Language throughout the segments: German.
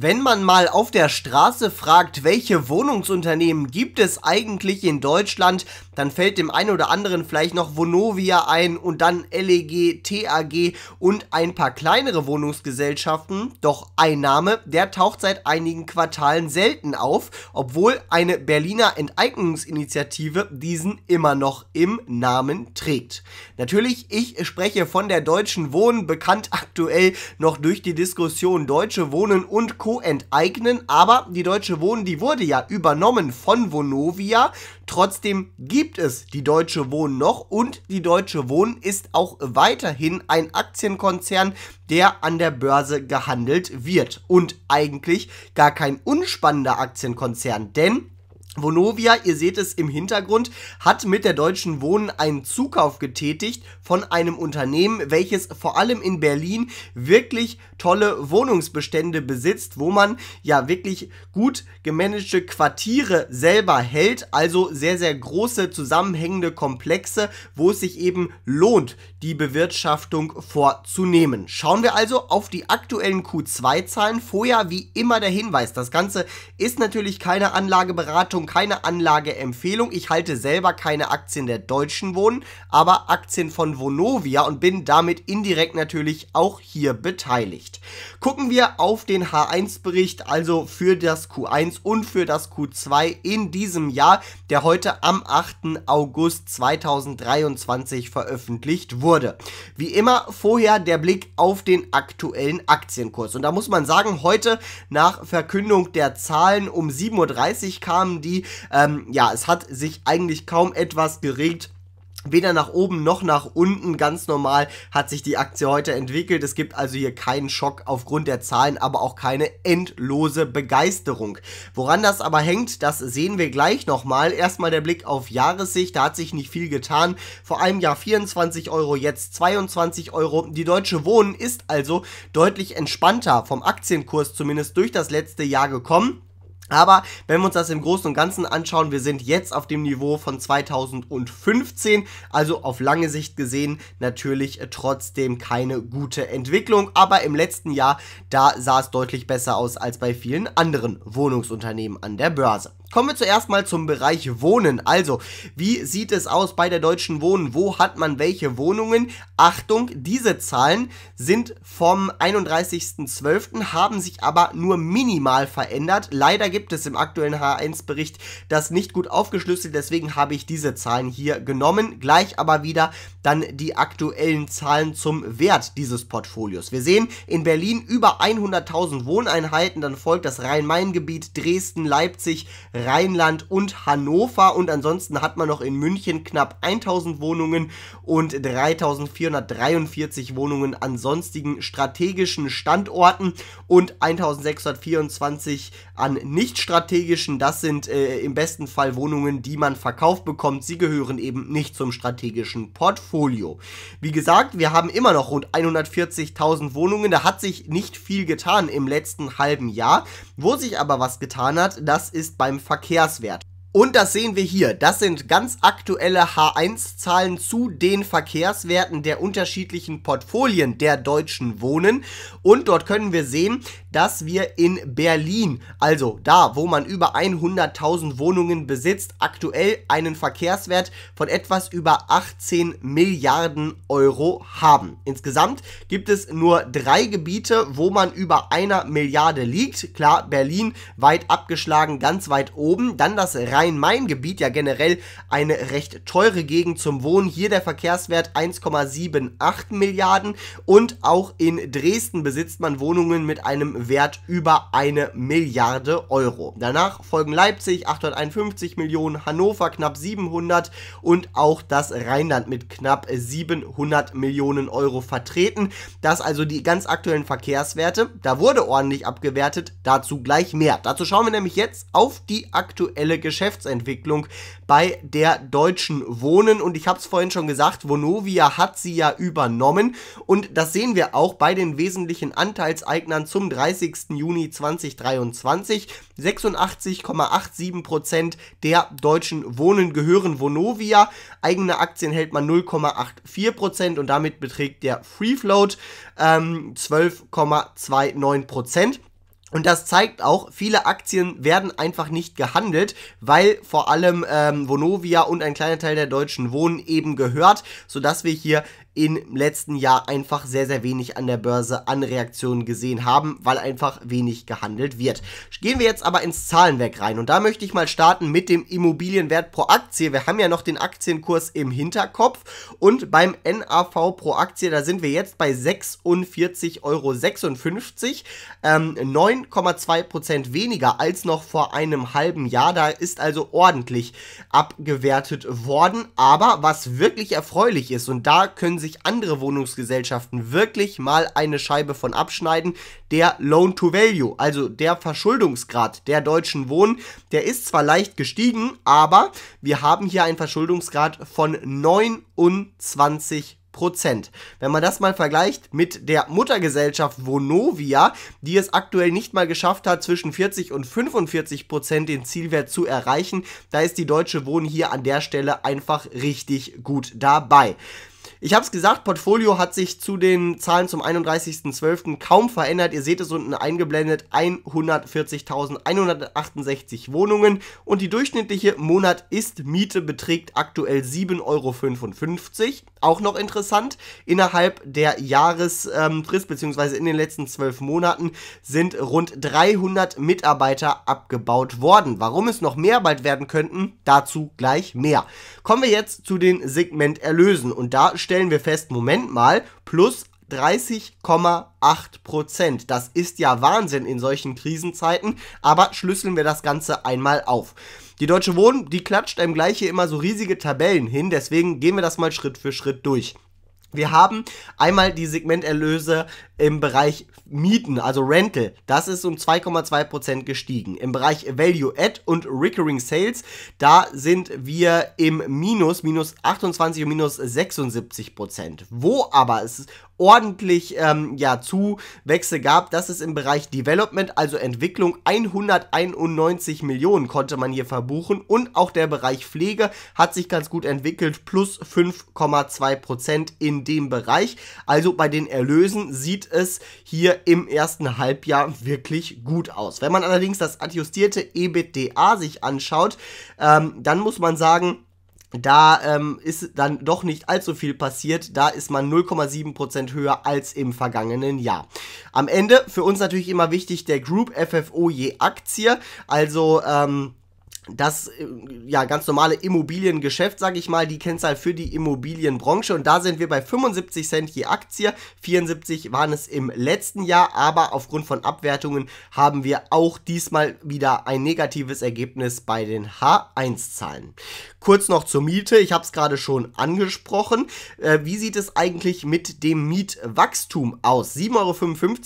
Wenn man mal auf der Straße fragt, welche Wohnungsunternehmen gibt es eigentlich in Deutschland, dann fällt dem einen oder anderen vielleicht noch Vonovia ein und dann LEG, TAG und ein paar kleinere Wohnungsgesellschaften. Doch ein Name, der taucht seit einigen Quartalen selten auf, obwohl eine Berliner Enteignungsinitiative diesen immer noch im Namen trägt. Natürlich, ich spreche von der Deutschen Wohnen, bekannt aktuell noch durch die Diskussion Deutsche Wohnen und Co Co. enteignen, aber die Deutsche Wohnen, die wurde ja übernommen von Vonovia. Trotzdem gibt es die Deutsche Wohnen noch und die Deutsche Wohnen ist auch weiterhin ein Aktienkonzern, der an der Börse gehandelt wird. Und eigentlich gar kein unspannender Aktienkonzern, denn Vonovia, ihr seht es im Hintergrund, hat mit der Deutschen Wohnen einen Zukauf getätigt von einem Unternehmen, welches vor allem in Berlin wirklich tolle Wohnungsbestände besitzt, wo man ja wirklich gut gemanagte Quartiere selber hält, also sehr, sehr große zusammenhängende Komplexe, wo es sich eben lohnt, die Bewirtschaftung vorzunehmen. Schauen wir also auf die aktuellen Q2-Zahlen. Vorher wie immer der Hinweis, das Ganze ist natürlich keine Anlageberatung, keine Anlageempfehlung. Ich halte selber keine Aktien der Deutschen Wohnen, aber Aktien von Vonovia und bin damit indirekt natürlich auch hier beteiligt. Gucken wir auf den H1-Bericht, also für das Q1 und für das Q2 in diesem Jahr, der heute am 8. August 2023 veröffentlicht wurde. Wie immer vorher der Blick auf den aktuellen Aktienkurs. Und da muss man sagen, heute nach Verkündung der Zahlen um 7.30 Uhr kamen die ähm, ja, es hat sich eigentlich kaum etwas geregt. Weder nach oben noch nach unten, ganz normal hat sich die Aktie heute entwickelt. Es gibt also hier keinen Schock aufgrund der Zahlen, aber auch keine endlose Begeisterung. Woran das aber hängt, das sehen wir gleich nochmal. Erstmal der Blick auf Jahressicht, da hat sich nicht viel getan. Vor einem Jahr 24 Euro, jetzt 22 Euro. Die Deutsche Wohnen ist also deutlich entspannter vom Aktienkurs zumindest durch das letzte Jahr gekommen. Aber wenn wir uns das im Großen und Ganzen anschauen, wir sind jetzt auf dem Niveau von 2015, also auf lange Sicht gesehen natürlich äh, trotzdem keine gute Entwicklung. Aber im letzten Jahr, da sah es deutlich besser aus als bei vielen anderen Wohnungsunternehmen an der Börse. Kommen wir zuerst mal zum Bereich Wohnen. Also, wie sieht es aus bei der Deutschen Wohnen? Wo hat man welche Wohnungen? Achtung, diese Zahlen sind vom 31.12., haben sich aber nur minimal verändert. Leider gibt es im aktuellen H1-Bericht das nicht gut aufgeschlüsselt, deswegen habe ich diese Zahlen hier genommen. Gleich aber wieder dann die aktuellen Zahlen zum Wert dieses Portfolios. Wir sehen in Berlin über 100.000 Wohneinheiten, dann folgt das Rhein-Main-Gebiet, Dresden, Leipzig, Rheinland und Hannover. Und ansonsten hat man noch in München knapp 1000 Wohnungen und 3443 Wohnungen an sonstigen strategischen Standorten und 1624 an nicht strategischen. Das sind äh, im besten Fall Wohnungen, die man verkauft bekommt. Sie gehören eben nicht zum strategischen Portfolio. Wie gesagt, wir haben immer noch rund 140.000 Wohnungen. Da hat sich nicht viel getan im letzten halben Jahr. Wo sich aber was getan hat, das ist beim Verkehrswert. Und das sehen wir hier. Das sind ganz aktuelle H1-Zahlen zu den Verkehrswerten der unterschiedlichen Portfolien der Deutschen Wohnen. Und dort können wir sehen, dass wir in Berlin, also da, wo man über 100.000 Wohnungen besitzt, aktuell einen Verkehrswert von etwas über 18 Milliarden Euro haben. Insgesamt gibt es nur drei Gebiete, wo man über einer Milliarde liegt. Klar, Berlin weit abgeschlagen, ganz weit oben. Dann das Rhein Rhein-Main-Gebiet ja generell eine recht teure Gegend zum Wohnen. Hier der Verkehrswert 1,78 Milliarden und auch in Dresden besitzt man Wohnungen mit einem Wert über eine Milliarde Euro. Danach folgen Leipzig 851 Millionen, Hannover knapp 700 und auch das Rheinland mit knapp 700 Millionen Euro vertreten. Das also die ganz aktuellen Verkehrswerte. Da wurde ordentlich abgewertet, dazu gleich mehr. Dazu schauen wir nämlich jetzt auf die aktuelle Geschäftsordnung. Geschäftsentwicklung bei der Deutschen Wohnen. Und ich habe es vorhin schon gesagt, Vonovia hat sie ja übernommen. Und das sehen wir auch bei den wesentlichen Anteilseignern zum 30. Juni 2023. 86,87% der Deutschen Wohnen gehören Vonovia. Eigene Aktien hält man 0,84% und damit beträgt der Free Float ähm, 12,29%. Und das zeigt auch, viele Aktien werden einfach nicht gehandelt, weil vor allem ähm, Vonovia und ein kleiner Teil der Deutschen Wohnen eben gehört, sodass wir hier im letzten Jahr einfach sehr, sehr wenig an der Börse an Reaktionen gesehen haben, weil einfach wenig gehandelt wird. Gehen wir jetzt aber ins Zahlenwerk rein und da möchte ich mal starten mit dem Immobilienwert pro Aktie. Wir haben ja noch den Aktienkurs im Hinterkopf und beim NAV pro Aktie, da sind wir jetzt bei 46,56 Euro, ähm, 9,2% weniger als noch vor einem halben Jahr. Da ist also ordentlich abgewertet worden, aber was wirklich erfreulich ist und da können sich sich andere Wohnungsgesellschaften wirklich mal eine Scheibe von abschneiden. Der Loan to Value, also der Verschuldungsgrad der deutschen Wohnen, der ist zwar leicht gestiegen, aber wir haben hier einen Verschuldungsgrad von 29 wenn man das mal vergleicht mit der Muttergesellschaft Vonovia, die es aktuell nicht mal geschafft hat, zwischen 40 und 45 Prozent den Zielwert zu erreichen, da ist die Deutsche Wohnen hier an der Stelle einfach richtig gut dabei. Ich habe es gesagt, Portfolio hat sich zu den Zahlen zum 31.12. kaum verändert. Ihr seht es unten eingeblendet, 140.168 Wohnungen und die durchschnittliche Monat ist Miete beträgt aktuell 7,55 Euro auch noch interessant, innerhalb der Jahresfrist ähm, beziehungsweise in den letzten zwölf Monaten sind rund 300 Mitarbeiter abgebaut worden. Warum es noch mehr bald werden könnten, dazu gleich mehr. Kommen wir jetzt zu den Segmenterlösen und da stellen wir fest, Moment mal, plus 30,8 Prozent. Das ist ja Wahnsinn in solchen Krisenzeiten, aber schlüsseln wir das Ganze einmal auf. Die Deutsche Wohnen, die klatscht einem gleich hier immer so riesige Tabellen hin, deswegen gehen wir das mal Schritt für Schritt durch. Wir haben einmal die Segmenterlöse im Bereich Mieten, also Rental, das ist um 2,2% gestiegen. Im Bereich Value Add und Recurring Sales, da sind wir im Minus, minus 28 und minus 76%. Wo aber es ordentlich ähm, ja, Zuwächse gab, das ist im Bereich Development, also Entwicklung, 191 Millionen konnte man hier verbuchen und auch der Bereich Pflege hat sich ganz gut entwickelt, plus 5,2% in dem Bereich. Also bei den Erlösen sieht es hier im ersten Halbjahr wirklich gut aus. Wenn man allerdings das adjustierte EBITDA sich anschaut, ähm, dann muss man sagen, da ähm, ist dann doch nicht allzu viel passiert. Da ist man 0,7% höher als im vergangenen Jahr. Am Ende für uns natürlich immer wichtig der Group FFO je Aktie. Also ähm, das äh, ja ganz normale Immobiliengeschäft, sage ich mal, die Kennzahl halt für die Immobilienbranche und da sind wir bei 75 Cent je Aktie. 74 waren es im letzten Jahr, aber aufgrund von Abwertungen haben wir auch diesmal wieder ein negatives Ergebnis bei den H1-Zahlen. Kurz noch zur Miete, ich habe es gerade schon angesprochen. Äh, wie sieht es eigentlich mit dem Mietwachstum aus? 7,55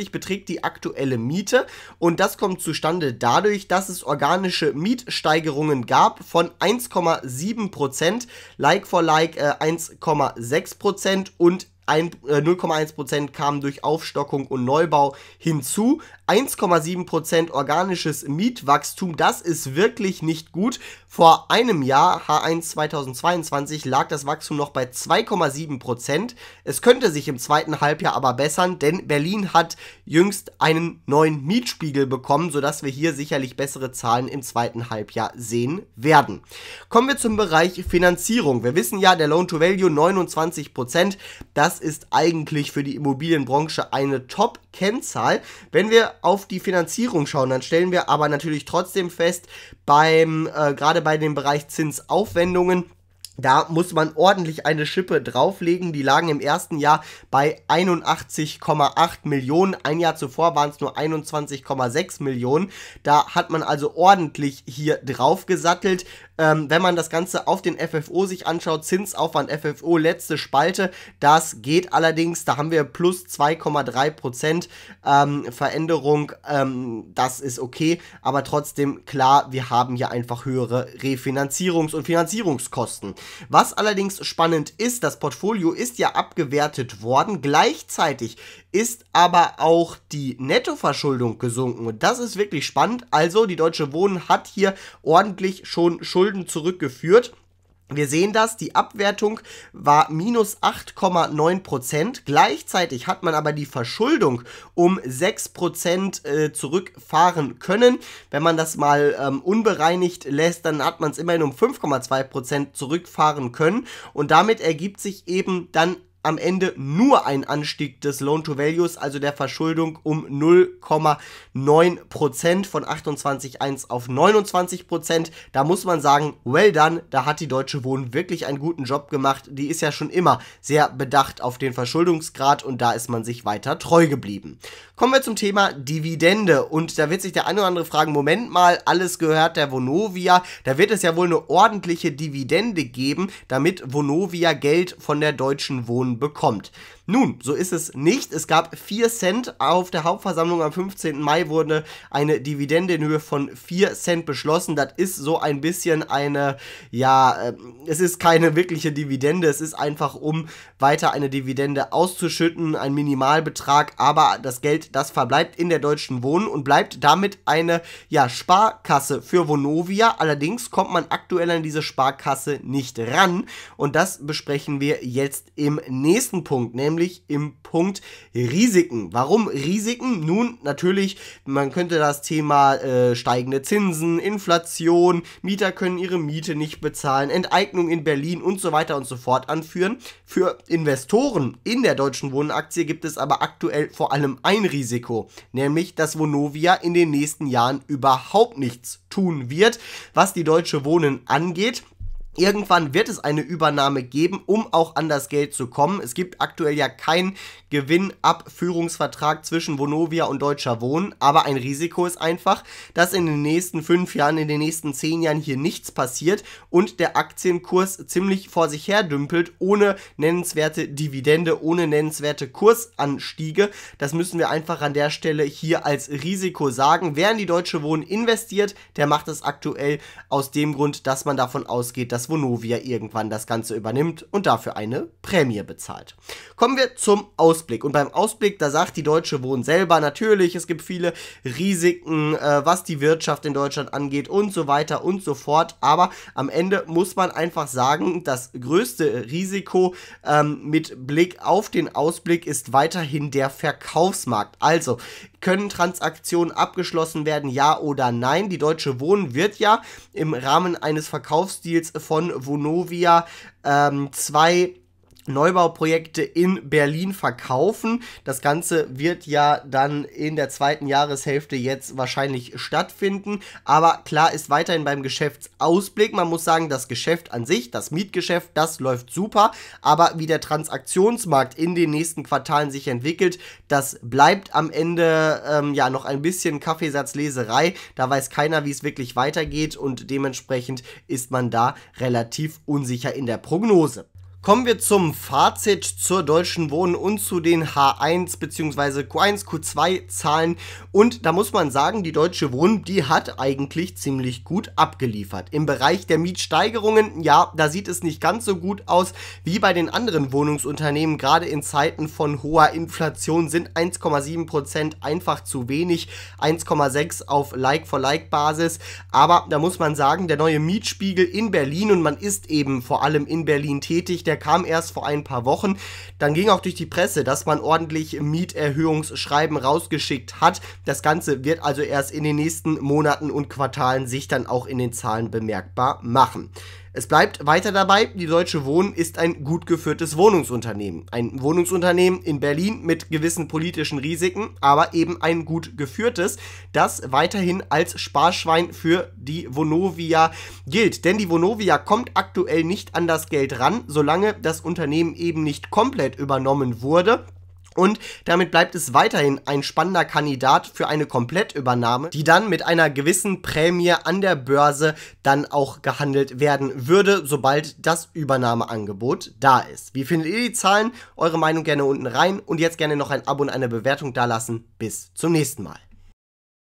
Euro beträgt die aktuelle Miete und das kommt zustande dadurch, dass es organische Mietsteigerungen Wertsteigerungen gab von 1,7%, Like for Like äh, 1,6% und 0,1% äh, kamen durch Aufstockung und Neubau hinzu. 1,7% organisches Mietwachstum, das ist wirklich nicht gut. Vor einem Jahr, H1 2022, lag das Wachstum noch bei 2,7%. Es könnte sich im zweiten Halbjahr aber bessern, denn Berlin hat jüngst einen neuen Mietspiegel bekommen, sodass wir hier sicherlich bessere Zahlen im zweiten Halbjahr sehen werden. Kommen wir zum Bereich Finanzierung. Wir wissen ja, der Loan-to-Value 29%, das ist eigentlich für die Immobilienbranche eine Top-Kennzahl. Wenn wir auf die Finanzierung schauen, dann stellen wir aber natürlich trotzdem fest, beim, äh, gerade bei dem Bereich Zinsaufwendungen, da muss man ordentlich eine Schippe drauflegen. Die lagen im ersten Jahr bei 81,8 Millionen. Ein Jahr zuvor waren es nur 21,6 Millionen. Da hat man also ordentlich hier draufgesattelt. Ähm, wenn man das Ganze auf den FFO sich anschaut, Zinsaufwand FFO, letzte Spalte, das geht allerdings. Da haben wir plus 2,3 Prozent ähm, Veränderung. Ähm, das ist okay. Aber trotzdem klar, wir haben hier einfach höhere Refinanzierungs- und Finanzierungskosten. Was allerdings spannend ist, das Portfolio ist ja abgewertet worden. Gleichzeitig ist aber auch die Nettoverschuldung gesunken. Und das ist wirklich spannend. Also die Deutsche Wohnen hat hier ordentlich schon Schulden zurückgeführt. Wir sehen das, die Abwertung war minus 8,9 Gleichzeitig hat man aber die Verschuldung um 6 äh, zurückfahren können. Wenn man das mal ähm, unbereinigt lässt, dann hat man es immerhin um 5,2 zurückfahren können. Und damit ergibt sich eben dann am Ende nur ein Anstieg des Loan-to-Values, also der Verschuldung um 0,9% von 28,1 auf 29%. Da muss man sagen, well done, da hat die Deutsche Wohnen wirklich einen guten Job gemacht. Die ist ja schon immer sehr bedacht auf den Verschuldungsgrad und da ist man sich weiter treu geblieben. Kommen wir zum Thema Dividende und da wird sich der eine oder andere fragen, Moment mal, alles gehört der Vonovia, da wird es ja wohl eine ordentliche Dividende geben, damit Vonovia Geld von der Deutschen Wohnen bekommt. Nun, so ist es nicht. Es gab 4 Cent. Auf der Hauptversammlung am 15. Mai wurde eine Dividende in Höhe von 4 Cent beschlossen. Das ist so ein bisschen eine, ja, äh, es ist keine wirkliche Dividende. Es ist einfach, um weiter eine Dividende auszuschütten, ein Minimalbetrag. Aber das Geld, das verbleibt in der Deutschen Wohnen und bleibt damit eine, ja, Sparkasse für Vonovia. Allerdings kommt man aktuell an diese Sparkasse nicht ran. Und das besprechen wir jetzt im nächsten Punkt, nämlich nämlich im Punkt Risiken. Warum Risiken? Nun, natürlich, man könnte das Thema äh, steigende Zinsen, Inflation, Mieter können ihre Miete nicht bezahlen, Enteignung in Berlin und so weiter und so fort anführen. Für Investoren in der deutschen Wohnaktie gibt es aber aktuell vor allem ein Risiko, nämlich dass Vonovia in den nächsten Jahren überhaupt nichts tun wird, was die deutsche Wohnen angeht. Irgendwann wird es eine Übernahme geben, um auch an das Geld zu kommen. Es gibt aktuell ja keinen Gewinnabführungsvertrag zwischen Vonovia und Deutscher Wohnen, aber ein Risiko ist einfach, dass in den nächsten fünf Jahren, in den nächsten zehn Jahren hier nichts passiert und der Aktienkurs ziemlich vor sich her dümpelt, ohne nennenswerte Dividende, ohne nennenswerte Kursanstiege. Das müssen wir einfach an der Stelle hier als Risiko sagen. Wer in die Deutsche Wohnen investiert, der macht das aktuell aus dem Grund, dass man davon ausgeht, dass dass Vonovia irgendwann das Ganze übernimmt und dafür eine Prämie bezahlt. Kommen wir zum Ausblick. Und beim Ausblick, da sagt die Deutsche Wohnen selber natürlich, es gibt viele Risiken, äh, was die Wirtschaft in Deutschland angeht und so weiter und so fort. Aber am Ende muss man einfach sagen, das größte Risiko ähm, mit Blick auf den Ausblick ist weiterhin der Verkaufsmarkt. Also können Transaktionen abgeschlossen werden, ja oder nein. Die Deutsche Wohnen wird ja im Rahmen eines Verkaufsdeals von Vonovia ähm, zwei Neubauprojekte in Berlin verkaufen. Das Ganze wird ja dann in der zweiten Jahreshälfte jetzt wahrscheinlich stattfinden. Aber klar ist weiterhin beim Geschäftsausblick. Man muss sagen, das Geschäft an sich, das Mietgeschäft, das läuft super. Aber wie der Transaktionsmarkt in den nächsten Quartalen sich entwickelt, das bleibt am Ende ähm, ja noch ein bisschen Kaffeesatzleserei. Da weiß keiner, wie es wirklich weitergeht und dementsprechend ist man da relativ unsicher in der Prognose. Kommen wir zum Fazit zur deutschen Wohnen und zu den H1 bzw. Q1, Q2 Zahlen. Und da muss man sagen, die deutsche Wohnen, die hat eigentlich ziemlich gut abgeliefert. Im Bereich der Mietsteigerungen, ja, da sieht es nicht ganz so gut aus wie bei den anderen Wohnungsunternehmen. Gerade in Zeiten von hoher Inflation sind 1,7% einfach zu wenig, 1,6 auf Like-for-Like-Basis. Aber da muss man sagen, der neue Mietspiegel in Berlin und man ist eben vor allem in Berlin tätig, der kam erst vor ein paar Wochen. Dann ging auch durch die Presse, dass man ordentlich Mieterhöhungsschreiben rausgeschickt hat. Das Ganze wird also erst in den nächsten Monaten und Quartalen sich dann auch in den Zahlen bemerkbar machen. Es bleibt weiter dabei, die Deutsche Wohnen ist ein gut geführtes Wohnungsunternehmen. Ein Wohnungsunternehmen in Berlin mit gewissen politischen Risiken, aber eben ein gut geführtes, das weiterhin als Sparschwein für die Vonovia gilt. Denn die Vonovia kommt aktuell nicht an das Geld ran, solange das Unternehmen eben nicht komplett übernommen wurde. Und damit bleibt es weiterhin ein spannender Kandidat für eine Komplettübernahme, die dann mit einer gewissen Prämie an der Börse dann auch gehandelt werden würde, sobald das Übernahmeangebot da ist. Wie findet ihr die Zahlen? Eure Meinung gerne unten rein und jetzt gerne noch ein Abo und eine Bewertung dalassen. Bis zum nächsten Mal.